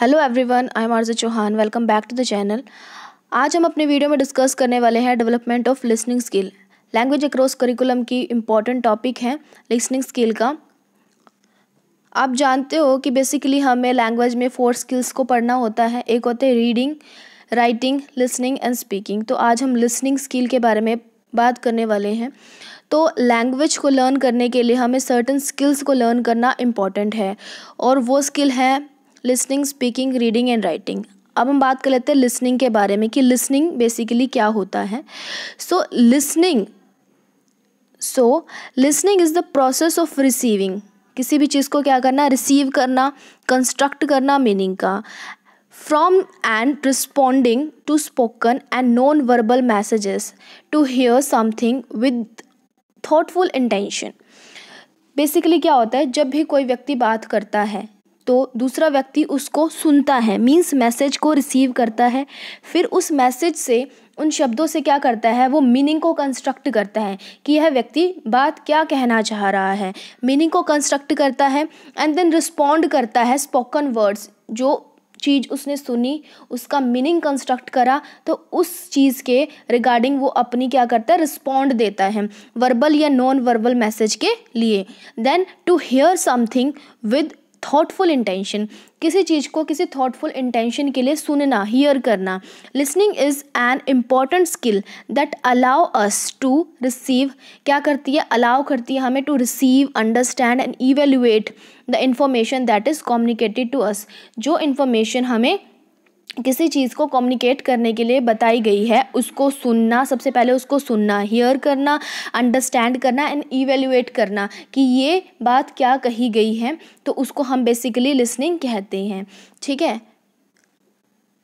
Hello everyone I am RJ Chauhan welcome back to the channel आज हम अपने video में डिस्कस करने वाले हैं development of listening skill language across curriculum की इम्पॉर्टेंट टॉपिक है लिसनिंग स्किल का आप जानते हो कि बेसिकली हमें लैंग्वेज में फोर स्किल्स को पढ़ना होता है एक होते हैं reading writing listening and speaking तो आज हम लिसनिंग स्किल के बारे में बात करने वाले हैं तो लैंग्वेज को लर्न करने के लिए हमें सर्टन स्किल्स को लर्न करना इम्पॉर्टेंट है और वो स्किल है listening speaking reading and writing अब हम बात कर लेते हैं लिसनिंग के बारे में कि लिसनिंग बेसिकली क्या होता है so listening so listening is the process of receiving किसी भी चीज़ को क्या करना रिसीव करना कंस्ट्रक्ट करना मीनिंग का from and responding to spoken and non verbal messages to hear something with thoughtful intention basically क्या होता है जब भी कोई व्यक्ति बात करता है तो दूसरा व्यक्ति उसको सुनता है मीन्स मैसेज को रिसीव करता है फिर उस मैसेज से उन शब्दों से क्या करता है वो मीनिंग को कंस्ट्रक्ट करता है कि यह व्यक्ति बात क्या कहना चाह रहा है मीनिंग को कंस्ट्रक्ट करता है एंड देन रिस्पॉन्ड करता है स्पोकन वर्ड्स जो चीज़ उसने सुनी उसका मीनिंग कंस्ट्रक्ट करा तो उस चीज़ के रिगार्डिंग वो अपनी क्या करता है रिस्पॉन्ड देता है वर्बल या नॉन वर्बल मैसेज के लिए then to hear something with thoughtful intention किसी चीज़ को किसी थॉटफुल इंटेंशन के लिए सुनना हियर करना listening is an important skill that allow us to receive क्या करती है अलाउ करती है हमें to receive understand and evaluate the information that is communicated to us जो इन्फॉर्मेशन हमें किसी चीज़ को कम्युनिकेट करने के लिए बताई गई है उसको सुनना सबसे पहले उसको सुनना हियर करना अंडरस्टैंड करना एंड इवेल्युएट करना कि ये बात क्या कही गई है तो उसको हम बेसिकली लिसनिंग कहते हैं ठीक है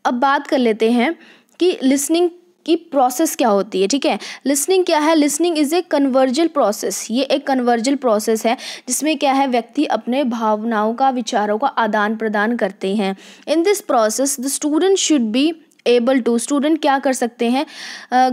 अब बात कर लेते हैं कि लिसनिंग कि प्रोसेस क्या होती है ठीक है लिसनिंग क्या है listening is a conversational process ये एक कन्वर्जल प्रोसेस है जिसमें क्या है व्यक्ति अपने भावनाओं का विचारों का आदान प्रदान करते हैं in this process the student should be able to student क्या कर सकते हैं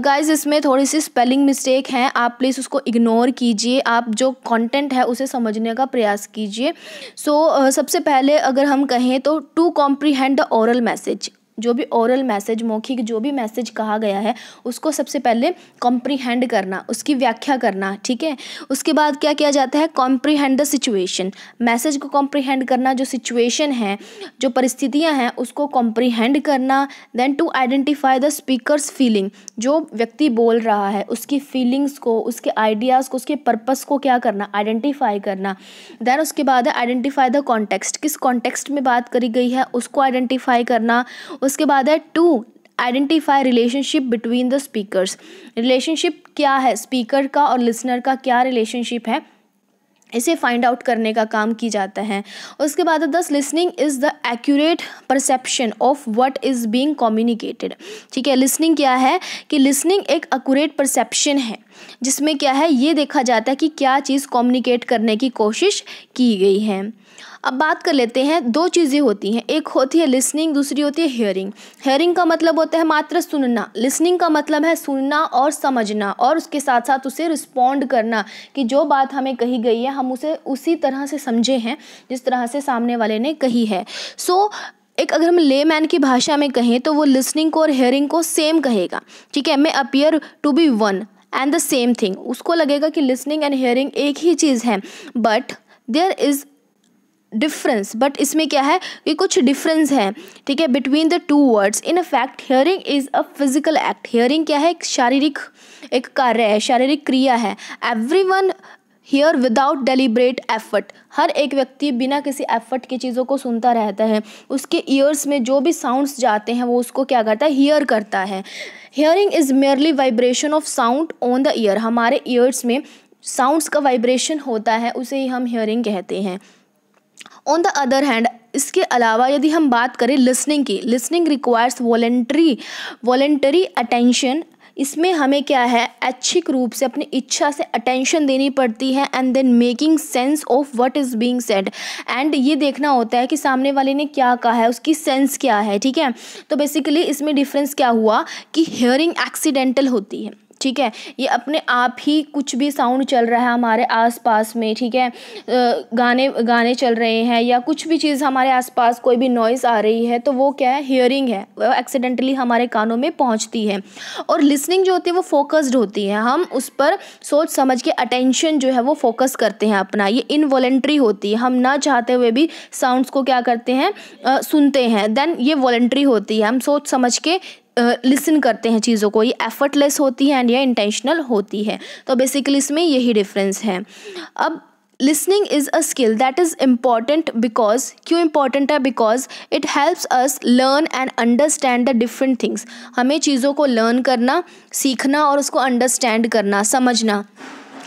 गाइज uh, इसमें थोड़ी सी स्पेलिंग मिस्टेक हैं आप प्लीज़ उसको इग्नोर कीजिए आप जो कॉन्टेंट है उसे समझने का प्रयास कीजिए सो so, uh, सबसे पहले अगर हम कहें तो to comprehend the oral message जो भी ओरल मैसेज मौखिक जो भी मैसेज कहा गया है उसको सबसे पहले कॉम्प्रीहेंड करना उसकी व्याख्या करना ठीक है उसके बाद क्या किया जाता है कॉम्प्रीहेंड द सिचुएशन मैसेज को कॉम्प्रीहेंड करना जो सिचुएशन है जो परिस्थितियां हैं उसको कॉम्प्रीहेंड करना then to identify the speaker's feeling जो व्यक्ति बोल रहा है उसकी फीलिंग्स को उसके आइडियाज़ को उसके पर्पस को क्या करना आइडेंटिफाई करना देन उसके बाद आइडेंटिफाई द कॉन्टेक्स्ट किस कॉन्टेक्स्ट में बात करी गई है उसको आइडेंटिफाई करना उसके बाद है to identify relationship between the speaker relationship क्या है स्पीकर का और लिसनर का क्या रिलेशनशिप है इसे फाइंड आउट करने का काम की जाता है उसके बाद thus listening is the accurate perception of what is being communicated ठीक है लिसनिंग क्या है कि लिसनिंग एक एक्यूरेट परसेप्शन है जिसमें क्या है ये देखा जाता है कि क्या चीज़ कम्युनिकेट करने की कोशिश की गई है अब बात कर लेते हैं दो चीज़ें होती हैं एक होती है लिसनिंग दूसरी होती है हेयरिंग हेयरिंग का मतलब होता है मात्र सुनना लिसनिंग का मतलब है सुनना और समझना और उसके साथ साथ उसे रिस्पॉन्ड करना कि जो बात हमें कही गई है हम उसे उसी तरह से समझे हैं जिस तरह से सामने वाले ने कही है सो so, एक अगर हम ले मैन की भाषा में कहें तो वो लिसनिंग को और हेयरिंग को सेम कहेगा ठीक है may appear to be one and the same thing उसको लगेगा कि लिसनिंग एंड हेयरिंग एक ही चीज़ है but there is difference but इसमें क्या है कि कुछ डिफरेंस है ठीक है between the two words in a fact hearing is a physical act hearing क्या है एक शारीरिक एक कार्य है शारीरिक क्रिया है everyone hear without deliberate effort हर एक व्यक्ति बिना किसी एफर्ट की चीज़ों को सुनता रहता है उसके ईयर्स में जो भी साउंड्स जाते हैं वो उसको क्या करता है हियर करता है hearing is merely vibration of sound on the ear हमारे ईयर्स में साउंड्स का वाइब्रेशन होता है उसे ही हम हियरिंग कहते हैं ऑन द अदर हैंड इसके अलावा यदि हम बात करें लिसनिंग की listening requires voluntary voluntary attention इसमें हमें क्या है ऐच्छिक रूप से अपनी इच्छा से अटेंशन देनी पड़ती है and then making sense of what is being said and ये देखना होता है कि सामने वाले ने क्या कहा है उसकी सेंस क्या है ठीक है तो बेसिकली इसमें डिफरेंस क्या हुआ कि हियरिंग एक्सीडेंटल होती है ठीक है ये अपने आप ही कुछ भी साउंड चल रहा है हमारे आसपास में ठीक है गाने गाने चल रहे हैं या कुछ भी चीज़ हमारे आसपास कोई भी नॉइस आ रही है तो वो क्या है हियरिंग है वो एक्सीडेंटली हमारे कानों में पहुंचती है और लिसनिंग जो होती है वो फोकस्ड होती है हम उस पर सोच समझ के अटेंशन जो है वो फोकस करते हैं अपना ये इनवॉलेंट्री होती है हम ना चाहते हुए भी साउंडस को क्या करते हैं सुनते हैं देन ये वॉलेंट्री होती है हम सोच समझ के लिसन करते हैं चीज़ों को ये एफर्टलेस होती है एंड या इंटेंशनल होती है तो बेसिकली इसमें यही डिफरेंस है अब listening is a skill that is important because क्यों इम्पॉर्टेंट है because it helps us learn and understand the different things हमें चीज़ों को लर्न करना सीखना और उसको अंडरस्टैंड करना समझना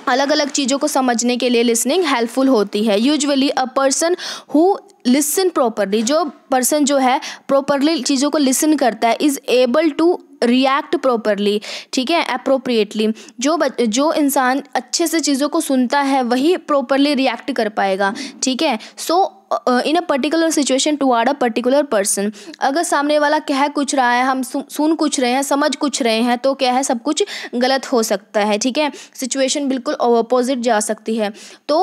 अलग अलग चीज़ों को समझने के लिए लिसनिंग हेल्पफुल होती है usually a person who listen properly जो पर्सन जो है प्रॉपरली चीज़ों को लिसन करता है is able to react properly ठीक है अप्रोप्रिएटली जो बच जो इंसान अच्छे से चीज़ों को सुनता है वही प्रॉपरली रिएक्ट कर पाएगा ठीक है so in a particular situation or a particular person अगर सामने वाला कह कुछ रहा है हम सुन कुछ रहे हैं समझ कुछ रहे हैं तो क्या है सब कुछ गलत हो सकता है ठीक है सिचुएशन बिल्कुल अपोजिट जा सकती है तो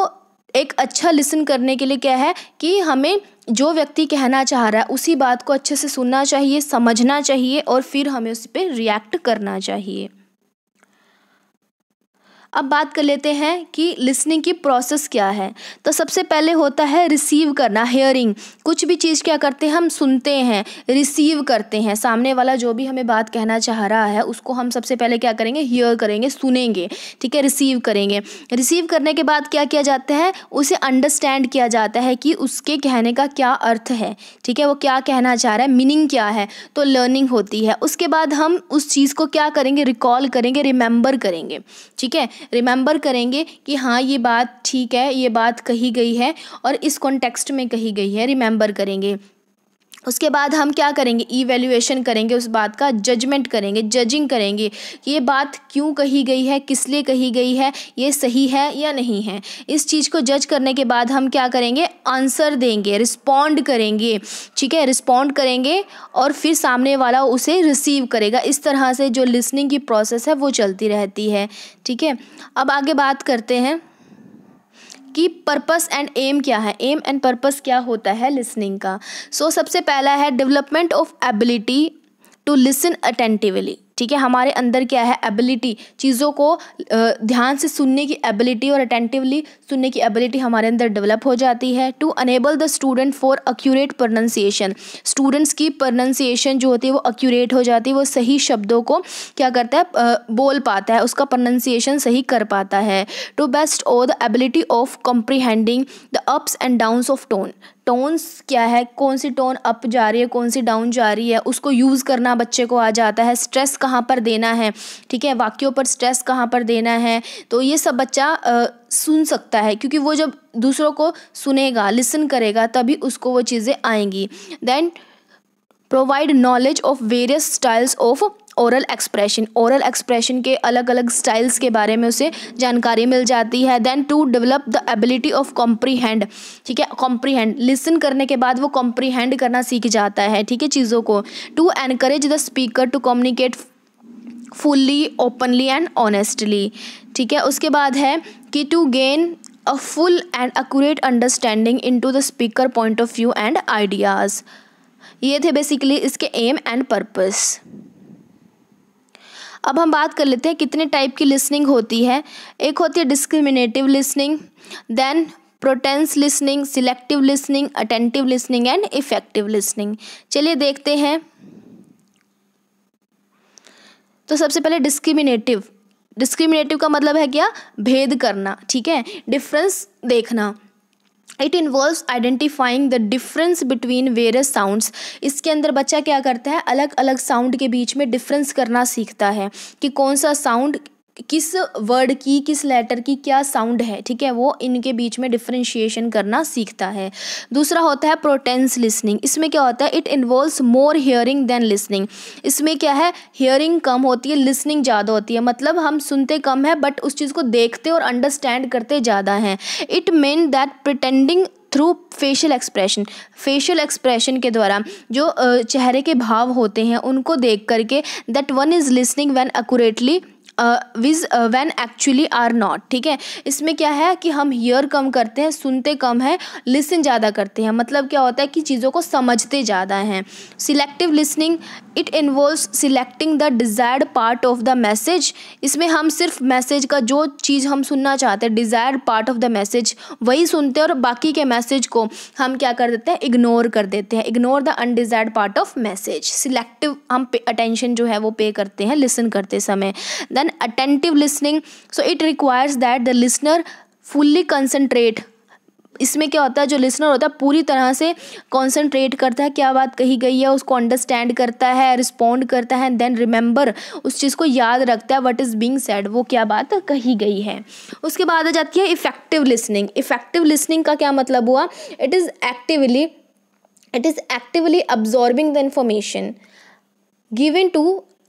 एक अच्छा लिसन करने के लिए क्या है कि हमें जो व्यक्ति कहना चाह रहा है उसी बात को अच्छे से सुनना चाहिए समझना चाहिए और फिर हमें उस पर रिएक्ट करना चाहिए अब बात कर लेते हैं कि लिसनिंग की प्रोसेस क्या है तो सबसे पहले होता है रिसीव करना हेयरिंग कुछ भी चीज़ क्या करते हैं हम सुनते हैं रिसीव करते हैं सामने वाला जो भी हमें बात कहना चाह रहा है उसको हम सबसे पहले क्या करेंगे हेयर करेंगे सुनेंगे ठीक है रिसीव करेंगे रिसीव करने के बाद क्या किया जाता है उसे अंडरस्टैंड किया जाता है कि उसके कहने का क्या अर्थ है ठीक है वो क्या कहना चाह रहा है मीनिंग क्या है तो लर्निंग होती है उसके बाद हम उस चीज़ को क्या करेंगे रिकॉल करेंगे रिमेंबर करेंगे ठीक है रिमेंबर करेंगे कि हाँ ये बात ठीक है ये बात कही गई है और इस कॉन्टेक्स्ट में कही गई है रिमेंबर करेंगे उसके बाद हम क्या करेंगे ईवेल्यूएशन करेंगे उस बात का जजमेंट करेंगे जजिंग करेंगे कि ये बात क्यों कही गई है किस लिए कही गई है ये सही है या नहीं है इस चीज़ को जज करने के बाद हम क्या करेंगे आंसर देंगे रिस्पॉन्ड करेंगे ठीक है रिस्पॉन्ड करेंगे और फिर सामने वाला उसे रिसीव करेगा इस तरह से जो लिसनिंग की प्रोसेस है वो चलती रहती है ठीक है अब आगे बात करते हैं कि पर्पस एंड एम क्या है एम एंड पर्पस क्या होता है लिसनिंग का सो so, सबसे पहला है development of ability to listen attentively ठीक है हमारे अंदर क्या है एबिलिटी चीज़ों को ध्यान से सुनने की एबिलिटी और अटेंटिवली सुनने की एबिलिटी हमारे अंदर डेवलप हो जाती है to enable the student for accurate pronunciation students की प्रोनंसिएशन जो होती है वो अक्यूरेट हो जाती है वो सही शब्दों को क्या करता है बोल पाता है उसका प्रोनंसिएशन सही कर पाता है to best of the ability of comprehending the ups and downs of tone tones क्या है कौन सी टोन अप जा रही है कौन सी डाउन जा रही है उसको यूज़ करना बच्चे को आ जाता है स्ट्रेस कहाँ पर देना है ठीक है वाक्यों पर स्ट्रेस कहाँ पर देना है तो ये सब बच्चा आ, सुन सकता है क्योंकि वो जब दूसरों को सुनेगा लिसन करेगा तभी उसको वो चीज़ें आएंगी then provide knowledge of various styles of oral expression oral expression के अलग अलग स्टाइल्स के बारे में उसे जानकारी मिल जाती है then to develop the ability of comprehend ठीक है कॉम्प्रीहेंड लिसन करने के बाद वो कॉम्प्रीहेंड करना सीख जाता है ठीक है चीज़ों को to encourage the speaker to communicate fully openly and honestly ठीक है उसके बाद है कि to gain a full and accurate understanding into the speaker point of view and ideas ये थे बेसिकली इसके एम एंड पर्पज अब हम बात कर लेते हैं कितने टाइप की लिसनिंग होती है एक होती है डिस्क्रिमिनेटिव लिसनिंग देन प्रोटेंस listening selective listening attentive listening and effective listening चलिए देखते हैं तो सबसे पहले डिस्क्रिमिनेटिव डिस्क्रिमिनेटिव का मतलब है क्या भेद करना ठीक है डिफरेंस देखना it involves identifying the difference between various sounds इसके अंदर बच्चा क्या करता है अलग अलग साउंड के बीच में डिफरेंस करना सीखता है कि कौन सा साउंड किस वर्ड की किस लेटर की क्या साउंड है ठीक है वो इनके बीच में डिफ्रेंशिएशन करना सीखता है दूसरा होता है प्रोटेंस लिसनिंग इसमें क्या होता है it involves more hearing than listening इसमें क्या है हियरिंग कम होती है लिसनिंग ज़्यादा होती है मतलब हम सुनते कम है बट उस चीज़ को देखते और अंडरस्टैंड करते ज़्यादा हैं it mean that pretending through facial expression facial expression के द्वारा जो चेहरे के भाव होते हैं उनको देख करके that one is listening one accurately which one actually are not ठीक है इसमें क्या है कि हम हीयर कम करते हैं सुनते कम है लिसन ज़्यादा करते हैं मतलब क्या होता है कि चीज़ों को समझते ज़्यादा हैं selective listening it involve selecting the desired part of the message इसमें हम सिर्फ मैसेज का जो चीज़ हम सुनना चाहते हैं desired part of the message वही सुनते हैं और बाकी के मैसेज को हम क्या कर देते हैं इग्नोर कर देते हैं ignore the undesired part of message selective हम अटेंशन जो है वो पे करते हैं लिसन करते समय then and attentive listening so it requires that the listener fully concentrate इसमें क्या होता है जो लिसनर होता है पूरी तरह से कंसंट्रेट करता है क्या बात कही गई है उसको अंडरस्टैंड करता है रिस्पोंड करता है देन रिमेंबर उस चीज़ को याद रखता है व्हाट इज़ बीइंग सेड वो क्या बात कही गई है उसके बाद आ जाती है इफ़ेक्टिव लिसनिंग इफ़ेक्टिव लिसनिंग का क्या मतलब हुआ it is actively it is actively absorbing the information given to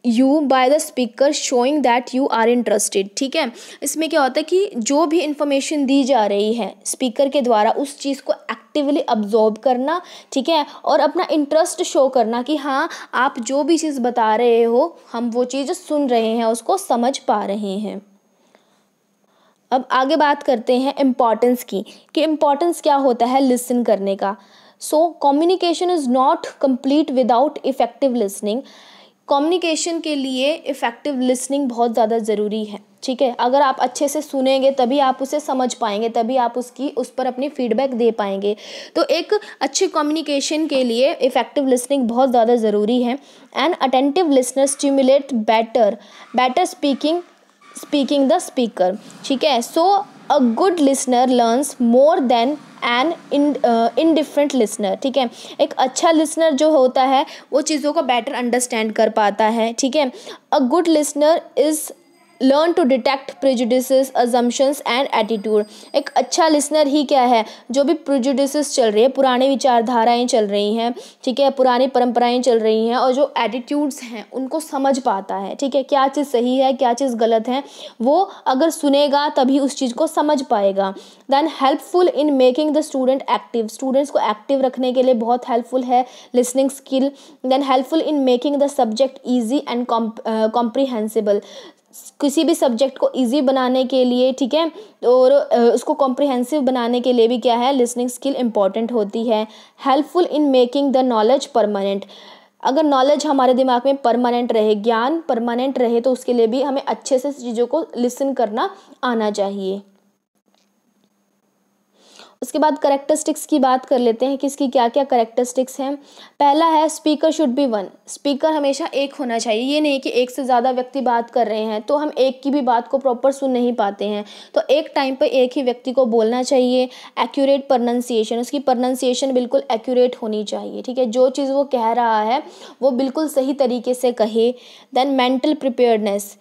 you by the speaker showing that you are interested ठीक है इसमें क्या होता है कि जो भी इंफॉर्मेशन दी जा रही है स्पीकर के द्वारा उस चीज़ को एक्टिवली अब्जॉर्ब करना ठीक है और अपना इंटरेस्ट शो करना कि हाँ आप जो भी चीज़ बता रहे हो हम वो चीज़ सुन रहे हैं उसको समझ पा रहे हैं अब आगे बात करते हैं इम्पॉर्टेंस की कि इम्पॉर्टेंस क्या होता है लिसन करने का so communication is not complete without effective listening communication के लिए इफ़ेक्टिव लिसनिंग बहुत ज़्यादा ज़रूरी है ठीक है अगर आप अच्छे से सुनेंगे तभी आप उसे समझ पाएंगे तभी आप उसकी उस पर अपनी फीडबैक दे पाएंगे तो एक अच्छी कम्युनिकेशन के लिए इफ़ेक्टिव लिसनिंग बहुत ज़्यादा ज़रूरी है and attentive listener stimulate better better speaking speaking the speaker ठीक है so a good listener learns more than an different listener ठीक है एक अच्छा लिसनर जो होता है वो चीज़ों को बेटर अंडरस्टैंड कर पाता है ठीक है a good listener is learn to detect prejudice assumptions and attitude एक अच्छा लिसनर ही क्या है जो भी प्रिजुडिस चल रही है पुराने विचारधाराएं चल रही हैं ठीक है पुरानी परंपराएं चल रही हैं और जो एटीट्यूड्स हैं उनको समझ पाता है ठीक है क्या चीज़ सही है क्या चीज़ गलत है वो अगर सुनेगा तभी उस चीज़ को समझ पाएगा then helpful in making the student active students को एक्टिव रखने के लिए बहुत हेल्पफुल है listening skill then helpful in making the subject easy and comprehensible किसी भी सब्जेक्ट को इजी बनाने के लिए ठीक है और उसको कॉम्प्रिहेंसिव बनाने के लिए भी क्या है लिसनिंग स्किल इंपॉर्टेंट होती है helpful in making the knowledge permanent अगर नॉलेज हमारे दिमाग में परमानेंट रहे ज्ञान परमानेंट रहे तो उसके लिए भी हमें अच्छे से चीज़ों को लिसन करना आना चाहिए उसके बाद करेक्टरिस्टिक्स की बात कर लेते हैं कि इसकी क्या क्या करेक्टरिस्टिक्स हैं पहला है speaker should be one speaker हमेशा एक होना चाहिए ये नहीं कि एक से ज़्यादा व्यक्ति बात कर रहे हैं तो हम एक की भी बात को प्रॉपर सुन नहीं पाते हैं तो एक टाइम पर एक ही व्यक्ति को बोलना चाहिए एक्यूरेट प्रनंसिएशन उसकी प्रनंसिएशन बिल्कुल एक्यूरेट होनी चाहिए ठीक है जो चीज़ वो कह रहा है वो बिल्कुल सही तरीके से कहे देन मेंटल प्रिपेयर्डनेस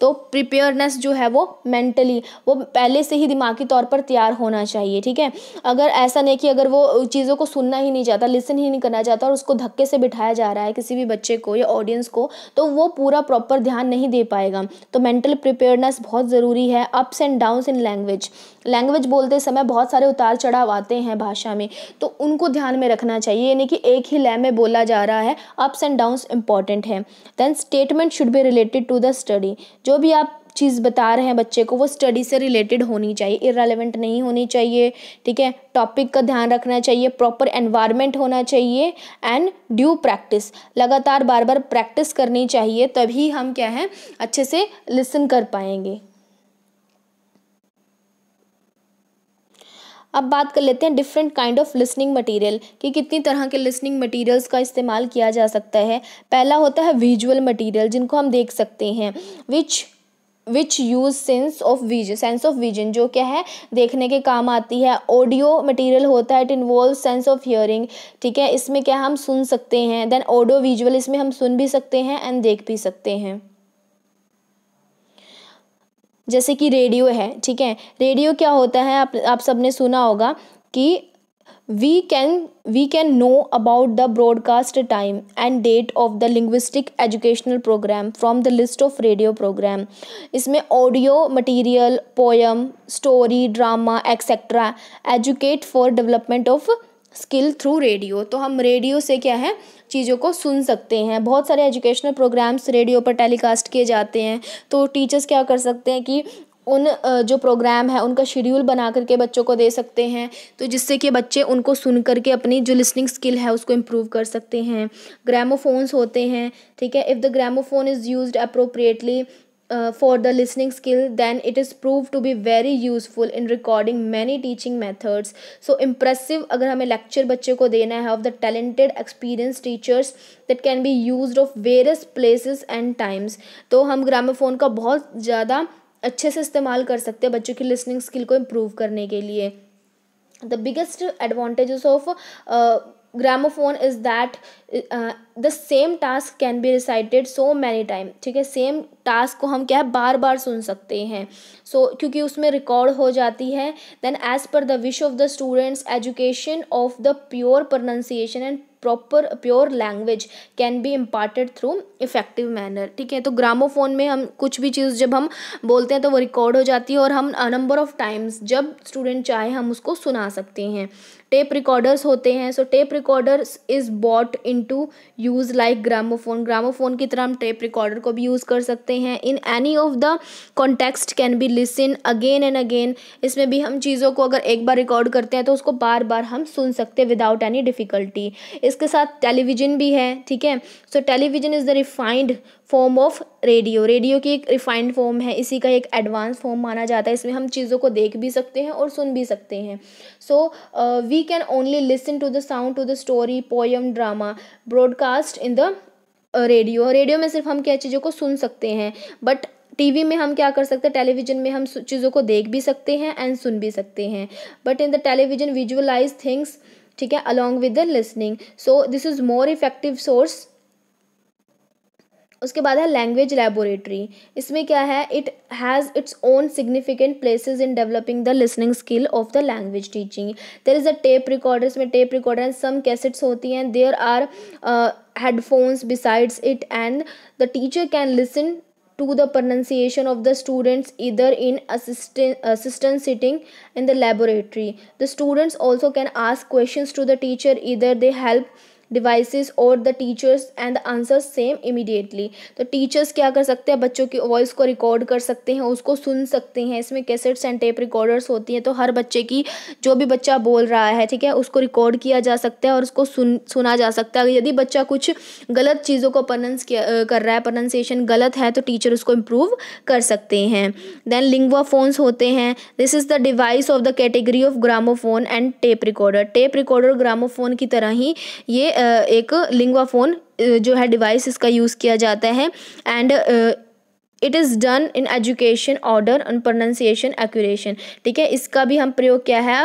तो प्रिपेयरनेस जो है वो मेंटली वो पहले से ही दिमागी तौर पर तैयार होना चाहिए ठीक है अगर ऐसा नहीं कि अगर वो चीज़ों को सुनना ही नहीं चाहता लिसन ही नहीं करना चाहता और उसको धक्के से बिठाया जा रहा है किसी भी बच्चे को या ऑडियंस को तो वो पूरा प्रॉपर ध्यान नहीं दे पाएगा तो मेंटल प्रिपेयरनेस बहुत ज़रूरी है ups and downs in language language बोलते समय बहुत सारे उतार चढ़ाव आते हैं भाषा में तो उनको ध्यान में रखना चाहिए यानी कि एक ही लय में बोला जा रहा है अप्स एंड डाउन्स इंपॉर्टेंट है then statement should be related to the study जो जो भी आप चीज़ बता रहे हैं बच्चे को वो स्टडी से रिलेटेड होनी चाहिए इरेलीवेंट नहीं होनी चाहिए ठीक है टॉपिक का ध्यान रखना चाहिए प्रॉपर एनवायरनमेंट होना चाहिए एंड ड्यू प्रैक्टिस लगातार बार बार प्रैक्टिस करनी चाहिए तभी हम क्या है अच्छे से लिसन कर पाएंगे अब बात कर लेते हैं different kind of listening material कि कितनी तरह के लिसनिंग मटेरियल्स का इस्तेमाल किया जा सकता है पहला होता है विजुअल मटेरियल जिनको हम देख सकते हैं which which use sense of vision sense of vision जो क्या है देखने के काम आती है ऑडियो मटेरियल होता है it involve sense of hearing ठीक है इसमें क्या हम सुन सकते हैं देन ऑडियो विजुअल इसमें हम सुन भी सकते हैं एंड देख भी सकते हैं जैसे कि रेडियो है ठीक है रेडियो क्या होता है आप आप सबने सुना होगा कि we can we can know about the broadcast time and date of the linguistic educational program from the list of radio program इसमें audio material poem story drama etcetera educate for development of skill through radio तो हम radio से क्या है चीज़ों को सुन सकते हैं बहुत सारे एजुकेशनल प्रोग्राम्स रेडियो पर टेलीकास्ट किए जाते हैं तो टीचर्स क्या कर सकते हैं कि उन जो प्रोग्राम है उनका शेड्यूल बना करके बच्चों को दे सकते हैं तो जिससे कि बच्चे उनको सुन करके अपनी जो लिसनिंग स्किल है उसको इम्प्रूव कर सकते हैं ग्रामोफोन्स होते हैं ठीक है if the gramophone is use appropriately uh, for the listening skill then it is proved to be very useful in recording many teaching methods so impressive agar hame lecture बच्चे ko dena hai of the talented experienced teachers that can be used of various places and times तो हम gramophone का बहुत ज़्यादा अच्छे से इस्तेमाल कर सकते हैं बच्चों की लिसनिंग स्किल को इम्प्रूव करने के लिए the biggest advantages of gramophone is that the same task can be recited so many time ठीक है सेम टास्क को हम क्या है बार बार सुन सकते हैं सो so, क्योंकि उसमें रिकॉर्ड हो जाती है then as per the wish of the students education of the pure pronunciation and proper pure language can be imparted through effective manner ठीक है तो ग्रामोफोन में हम कुछ भी चीज़ जब हम बोलते हैं तो वो रिकॉर्ड हो जाती है और हम नंबर ऑफ़ टाइम्स जब स्टूडेंट चाहे हम उसको सुना सकते हैं टेप रिकॉर्डर्स होते हैं so tape recorders is bought into use like gramophone gramophone की तरह हम टेप रिकॉर्डर को भी यूज़ कर सकते हैं in any of the context can be listen again and again इसमें भी हम चीज़ों को अगर एक बार रिकॉर्ड करते हैं तो उसको बार बार हम सुन सकते हैं विदाउट एनी डिफ़िकल्टी इस इसके साथ टेलीविज़न भी है ठीक है so television is the refined form of radio radio की एक रिफाइंड फॉर्म है इसी का एक एडवांस फॉर्म माना जाता है इसमें हम चीज़ों को देख भी सकते हैं और सुन भी सकते हैं so we can only listen to the sound to the story poem drama broadcast in the radio radio में सिर्फ हम क्या चीज़ों को सुन सकते हैं बट टीवी में हम क्या कर सकते हैं टेलीविजन में हम चीज़ों को देख भी सकते हैं एंड सुन भी सकते हैं but in the television visualise things ठीक है along with the listening so this is more effective source उसके बाद है लैंग्वेज लेबोरेटरी इसमें क्या है it has its own significant places in developing the listening skill of the language teaching there is a tape recorder इसमें tape recorder and some cassettes होती हैं there are headphones besides it and the teacher can listen to the pronunciation of the students either in assistant, assistant sitting in the laboratory. The students also can ask questions to the teacher either they help devices और the teachers and the answer same immediately तो teachers क्या कर सकते हैं बच्चों की voice को record कर सकते हैं उसको सुन सकते हैं इसमें कैसेट्स एंड टेप रिकॉर्डर्स होती हैं तो हर बच्चे की जो भी बच्चा बोल रहा है ठीक है उसको रिकॉर्ड किया जा सकता है और उसको सुन सुना जा सकता है यदि बच्चा कुछ गलत चीज़ों को प्रनंस कर रहा है प्रोनंसिएशन गलत है तो टीचर उसको इम्प्रूव कर सकते हैं देन लिंगवा फोन्स होते हैं this is the device of the category of gramophone and tape recorder tape recorder gramophone की तरह ही ये एक लिंगवा फ़ोन जो है डिवाइस इसका यूज़ किया जाता है and it is done in education order and pronunciation accuracy ठीक है इसका भी हम प्रयोग क्या है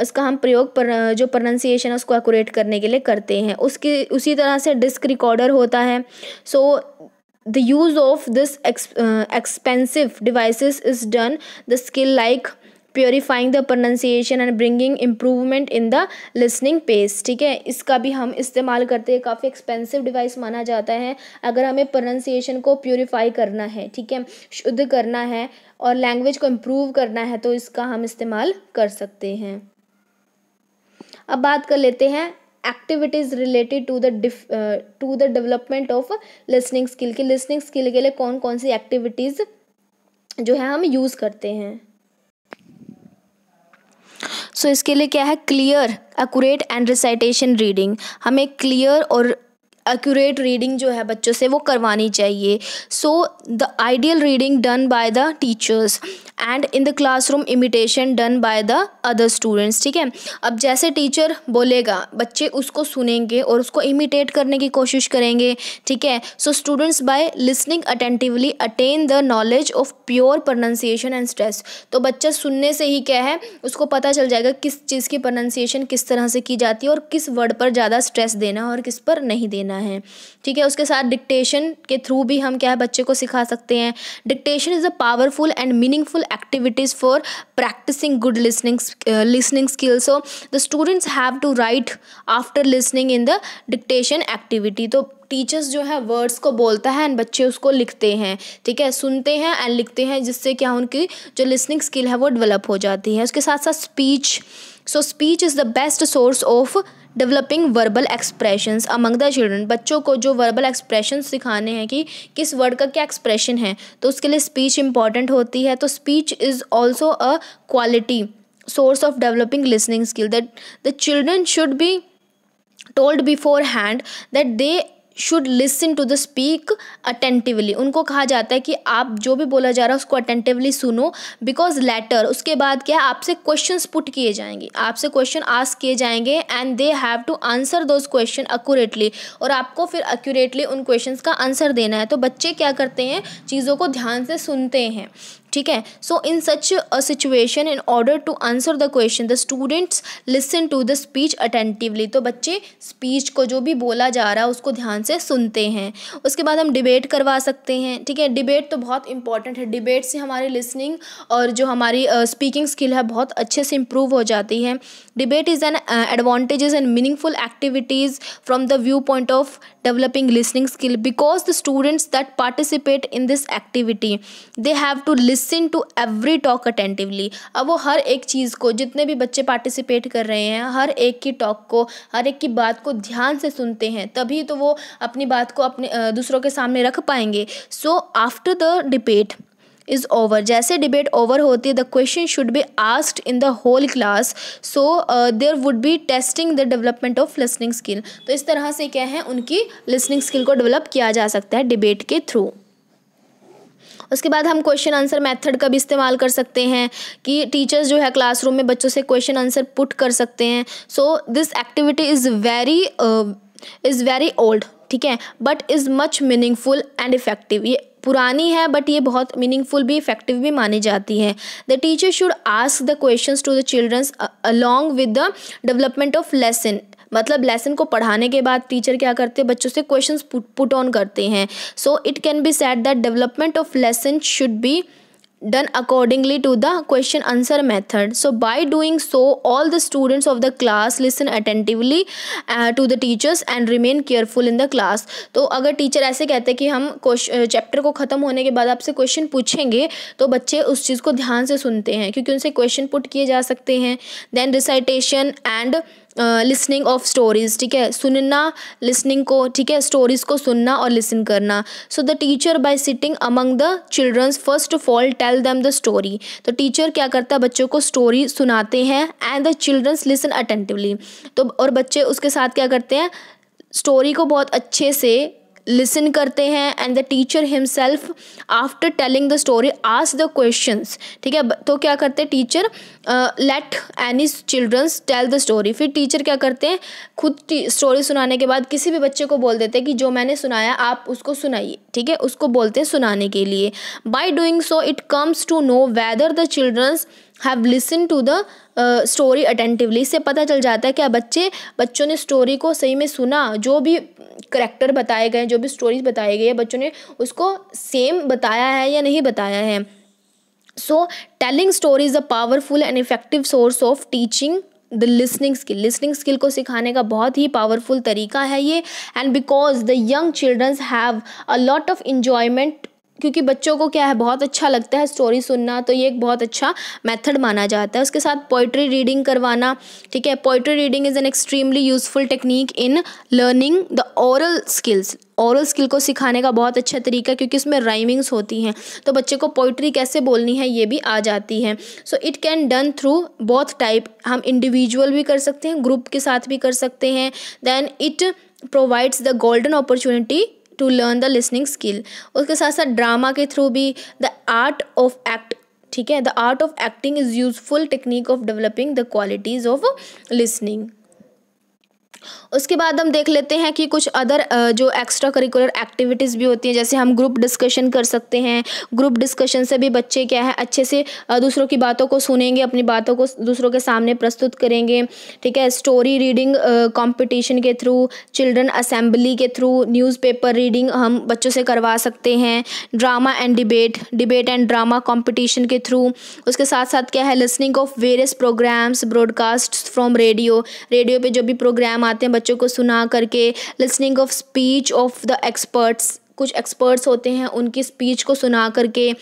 इसका हम प्रयोग पर, जो प्रोनाउंसिएशन है उसको एक्यूरेट करने के लिए करते हैं उसकी उसी तरह से डिस्क रिकॉर्डर होता है so the use of this expensive devices is done the skill like purifying the pronunciation and bringing improvement in the listening pace ठीक है इसका भी हम इस्तेमाल करते हैं काफ़ी एक्सपेंसिव डिवाइस माना जाता है अगर हमें प्रोनाउंसिएशन को प्योरीफाई करना है ठीक है शुद्ध करना है और लैंग्वेज को इम्प्रूव करना है तो इसका हम इस्तेमाल कर सकते हैं अब बात कर लेते हैं activities related to the to the development of listening skill की लिसनिंग स्किल के लिए कौन कौन सी एक्टिविटीज़ जो है हम यूज़ करते हैं सो so इसके लिए क्या है clear accurate and recitation reading हमें क्लियर और एक्यूरेट रीडिंग जो है बच्चों से वो करवानी चाहिए so the ideal reading done by the teachers and in the classroom imitation done by the other students ठीक है अब जैसे टीचर बोलेगा बच्चे उसको सुनेंगे और उसको इमिटेट करने की कोशिश करेंगे ठीक है so students by listening attentively attain the knowledge of pure pronunciation and stress तो बच्चा सुनने से ही क्या है उसको पता चल जाएगा किस चीज़ की प्रोनाउंसिएशन किस तरह से की जाती है और किस वर्ड पर ज़्यादा स्ट्रेस देना और किस पर नहीं देना करना है ठीक है उसके साथ डिक्टेशन के थ्रू भी हम क्या है बच्चे को सिखा सकते हैं dictation is a powerful and meaningful activities for practising good listening listening skill so the students have to write after listening in the dictation activity तो टीचर्स जो है वर्ड्स को बोलता है एंड बच्चे उसको लिखते हैं ठीक है सुनते हैं एंड लिखते हैं जिससे क्या उनकी जो लिसनिंग स्किल है वो डेवलप हो जाती है उसके साथ साथ speech so speech is the best source of developing verbal expressions among the children बच्चों को जो वर्बल एक्सप्रेशन सिखाने हैं कि किस वर्ड का क्या एक्सप्रेशन है तो उसके लिए स्पीच इंपॉर्टेंट होती है तो speech is also a quality source of developing listening skill that the children should be told beforehand that they should listen to the speak attentively उनको कहा जाता है कि आप जो भी बोला जा रहा है उसको अटेंटिवली सुनो बिकॉज लेटर उसके बाद क्या है आपसे क्वेश्चन पुट किए जाएंगे आपसे क्वेश्चन आस्क किए जाएंगे and they have to answer those questions accurately और आपको फिर अक्यूरेटली उन क्वेश्चन का आंसर देना है तो बच्चे क्या करते हैं चीज़ों को ध्यान से सुनते हैं ठीक है so in such a situation in order to answer the question the students listen to the speech attentively तो बच्चे स्पीच को जो भी बोला जा रहा है उसको ध्यान से सुनते हैं उसके बाद हम डिबेट करवा सकते हैं ठीक है डिबेट तो बहुत इंपॉर्टेंट है डिबेट से हमारी लिसनिंग और जो हमारी स्पीकिंग uh, स्किल है बहुत अच्छे से इम्प्रूव हो जाती है debate is an advantages and meaningful activities from the view point of developing listening skill because the students that participate in this activity they have to listen listen to every talk attentively अब वो हर एक चीज़ को जितने भी बच्चे participate कर रहे हैं हर एक की टॉक को हर एक की बात को ध्यान से सुनते हैं तभी तो वो अपनी बात को अपने दूसरों के सामने रख पाएंगे so after the debate is over जैसे डिबेट ओवर होती है the question should be asked in the whole class so there would be testing the development of listening skill तो इस तरह से क्या है उनकी लिसनिंग स्किल को डेवलप किया जा सकता है डिबेट के थ्रू उसके बाद हम क्वेश्चन आंसर मेथड का भी इस्तेमाल कर सकते हैं कि टीचर्स जो है क्लासरूम में बच्चों से क्वेश्चन आंसर पुट कर सकते हैं so this activity is very is very old ठीक है but is much meaningful and effective ये पुरानी है बट ये बहुत मीनिंगफुल भी इफेक्टिव भी मानी जाती है the teacher should ask the question to the childrens along with the development of lesson मतलब लेसन को पढ़ाने के बाद टीचर क्या करते हैं बच्चों से क्वेश्चंस पुट ऑन करते हैं so it can be set that development of lesson should be done accordingly to the question answer method so by doing so all the students of the class listen attentively to the teachers and remain careful in the class तो अगर teacher ऐसे कहते हैं कि हम chapter uh, को ख़त्म होने के बाद आपसे क्वेश्चन पूछेंगे तो बच्चे उस चीज़ को ध्यान से सुनते हैं क्योंकि उनसे क्वेश्चन पुट किए जा सकते हैं then recitation and listening of stories ठीक है सुनना लिसनिंग को ठीक है स्टोरीज़ को सुनना और लिसन करना so the teacher by sitting among the childrens first of all tell them the story तो टीचर क्या करता है बच्चों को स्टोरी सुनाते हैं and the childrens listen attentively तो और बच्चे उसके साथ क्या करते हैं स्टोरी को बहुत अच्छे से लिसन करते हैं and the teacher himself after telling the story ask the question ठीक है तो क्या करते हैं teacher let any childrens tell the story फिर टीचर क्या करते हैं खुद स्टोरी सुनाने के बाद किसी भी बच्चे को बोल देते हैं कि जो मैंने सुनाया आप उसको सुनाइए ठीक है उसको बोलते हैं सुनाने के लिए by doing so it comes to know whether the childrens have listen to the story attentively इससे पता चल जाता है कि बच्चे बच्चों ने स्टोरी को सही में सुना जो भी करेक्टर बताए गए जो भी स्टोरीज बताई गई है बच्चों ने उसको सेम बताया है या नहीं बताया है so telling story is a powerful and effective source of teaching the listening skill listening skill को सिखाने का बहुत ही पावरफुल तरीका है ये and because the young childrens have a lot of enjoyment क्योंकि बच्चों को क्या है बहुत अच्छा लगता है स्टोरी सुनना तो ये एक बहुत अच्छा मेथड माना जाता है उसके साथ पोइट्री रीडिंग करवाना ठीक है poetry reading is an extremely useful technique in learning the oral skills aural skill को सिखाने का बहुत अच्छा तरीका है क्योंकि उसमें राइमिंग्स होती हैं तो बच्चे को पोइट्री कैसे बोलनी है ये भी आ जाती है so it can done through both type हम इंडिविजुअल भी कर सकते हैं ग्रुप के साथ भी कर सकते हैं then it provides the golden opportunity to learn the listening skill उसके साथ साथ ड्रामा के थ्रू भी द आर्ट ऑफ एक्ट ठीक है the art of acting is useful technique of developing the qualities of listening उसके बाद हम देख लेते हैं कि कुछ अदर जो एक्स्ट्रा करिकुलर एक्टिविटीज़ भी होती हैं जैसे हम ग्रुप डिस्कशन कर सकते हैं ग्रुप डिस्कशन से भी बच्चे क्या है अच्छे से दूसरों की बातों को सुनेंगे अपनी बातों को दूसरों के सामने प्रस्तुत करेंगे ठीक है स्टोरी रीडिंग कंपटीशन के थ्रू चिल्ड्रन असेंबली के थ्रू न्यूज़पेपर रीडिंग हम बच्चों से करवा सकते हैं drama and debate debate and drama competition के थ्रू उसके साथ साथ क्या है listening of various programmes broadcast from radio radio पर जो भी प्रोग्राम आते सुनाते हैं बच्चों को सुना करके listening of speech of the experts कुछ एक्सपर्ट्स होते हैं उनकी स्पीच को सुना करके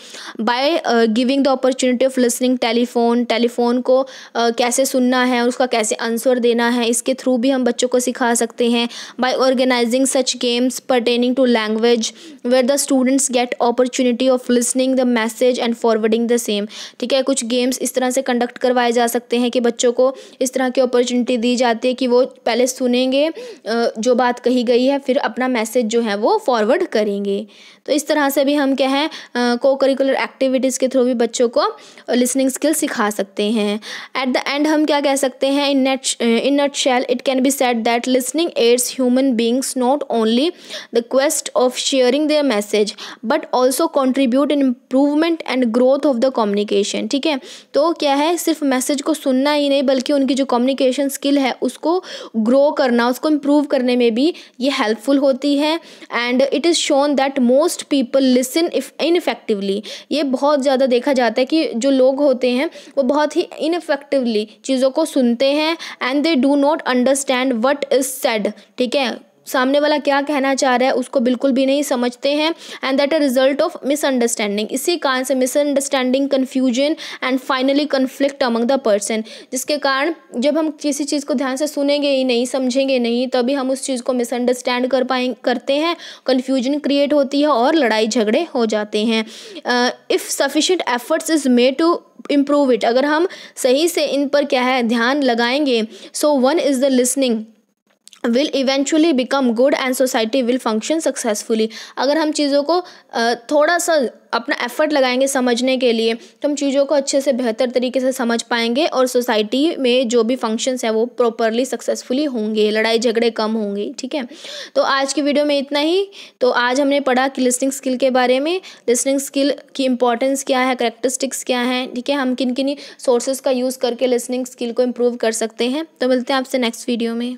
by giving the opportunity of listening telephone telephone को uh, कैसे सुनना है उसका कैसे आंसर देना है इसके थ्रू भी हम बच्चों को सिखा सकते हैं by organising such games pertaining to language where the students get opportunity of listening the message and forwarding the same ठीक है कुछ गेम्स इस तरह से कंडक्ट करवाए जा सकते हैं कि बच्चों को इस तरह की अपॉर्चुनिटी दी जाती है कि वो पहले सुनेंगे uh, जो बात कही गई है फिर अपना मैसेज जो है वो फॉरवर्ड करें करेंगे तो इस तरह से भी हम क्या है को करिकुलर एक्टिविटीज़ के थ्रू भी बच्चों को लिसनिंग स्किल सिखा सकते हैं एट द एंड हम क्या कह सकते हैं in nut in nutshell it can be set that listening aids human beings not only the quest of sharing their message but also contribute in improvement and growth of the communication ठीक है तो क्या है सिर्फ message को सुनना ही नहीं बल्कि उनकी जो कम्युनिकेशन स्किल है उसको ग्रो करना उसको इम्प्रूव करने में भी ये हेल्पफुल होती है and it is shown that most most people listen if ineffectively ये बहुत ज़्यादा देखा जाता है कि जो लोग होते हैं वो बहुत ही इनफेक्टिवली चीज़ों को सुनते हैं and they do not understand what is said ठीक है सामने वाला क्या कहना चाह रहा है उसको बिल्कुल भी नहीं समझते हैं and that a result of misunderstanding इसी कारण से misunderstanding confusion and finally conflict among the person जिसके कारण जब हम किसी चीज़ को ध्यान से सुनेंगे ही नहीं समझेंगे नहीं तभी हम उस चीज़ को मिसअंडरस्टैंड कर पाए करते हैं कन्फ्यूजन क्रिएट होती है और लड़ाई झगड़े हो जाते हैं if sufficient efforts is made to improve it अगर हम सही से इन पर क्या है ध्यान लगाएंगे so one is the listening will eventually become good and society will function successfully अगर हम चीज़ों को थोड़ा सा अपना एफर्ट लगाएंगे समझने के लिए तो हम चीज़ों को अच्छे से बेहतर तरीके से समझ पाएंगे और सोसाइटी में जो भी फंक्शंस हैं वो प्रॉपरली सक्सेसफुली होंगे लड़ाई झगड़े कम होंगे ठीक है तो आज की वीडियो में इतना ही तो आज हमने पढ़ा कि लिसनिंग स्किल के बारे में लिसनिंग स्किल की इंपॉर्टेंस क्या है करेक्टरिस्टिक्स क्या है ठीक है हम किन किन सोर्सेज का यूज़ करके लिसनिंग स्किल को इम्प्रूव कर सकते हैं तो मिलते हैं आपसे नेक्स्ट वीडियो में